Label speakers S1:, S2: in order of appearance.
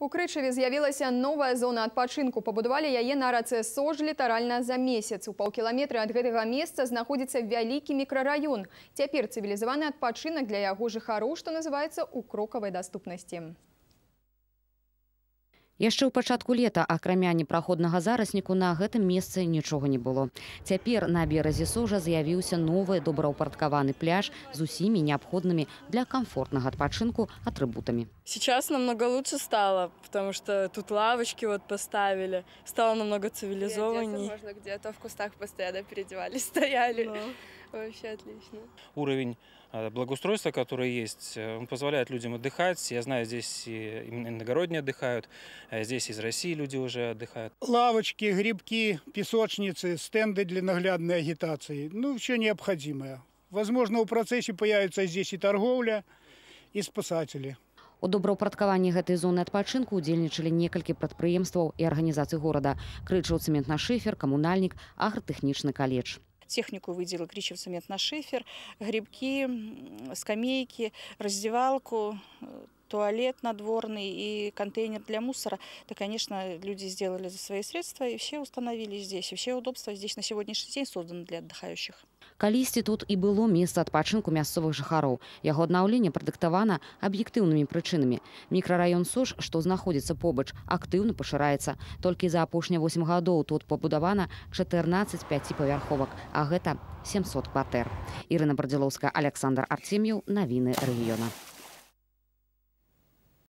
S1: У Крычаве з'явілася новая зона адпачынку. Пабудавалі яе на рацэ Сож літаральна за месяц. У паўкіламетры ад гэтага месца знаходзіцца вялікі мікрараён. Цяпер цывілізаваны адпачынак для яго жыхару, што называецца ў крокавай даступнасці
S2: яшчэ ў пачатку лета акрамя непраходнага зарасніку на гэтым месцы нічога не было цяпер на беразе сожа з'явіўся новы добраўпарадкаваны пляж з усімі неабходнымі для комфортнага адпачынку атрыбутамі
S1: сейчас намного лучше стало потому что тут лавочки вот поставили стало намного цывілізованней
S3: где-то в кустах постоянно передевали стояли
S4: уровень э, благоустройства которое есть э, позволяет людям отдыхать я знаю здесь и иногородние отдыхают здесь из России люди уже отдыхают. Лавочки, грибки,
S5: песочницы, стенды для наглядной агитации. Ну, все необходимое. Возможно, у процессе появится здесь и торговля, и спасатели. У добраўпарадкаванні
S2: гэтай зоны адпачынку удзельнічалі некалькі прадпрыемстваў і арганізацый горада. Крычаў цемент на шифер, камунальнік, агратэхнічны каледж.
S3: Техніку выдзела крычаў цемент на шифер, грибкі, скамейкі, раздзівалку, туалет надворный и контейнер для мусора, то, конечно, люди сделали за свои средства и все установили здесь. И все удобства здесь на сегодняшний день созданы для отдыхающих.
S2: Калисти тут и было место отпочинку мясовых жахаров. Его обновление продиктовано объективными причинами. Микрорайон Суш, что находится побач, активно поширается. Только за опушние 8 годов тут побудовано 14 пятиповерховок, а это 700 квартир. Ирина Бродиловская, Александр Артемьев, Новины региона.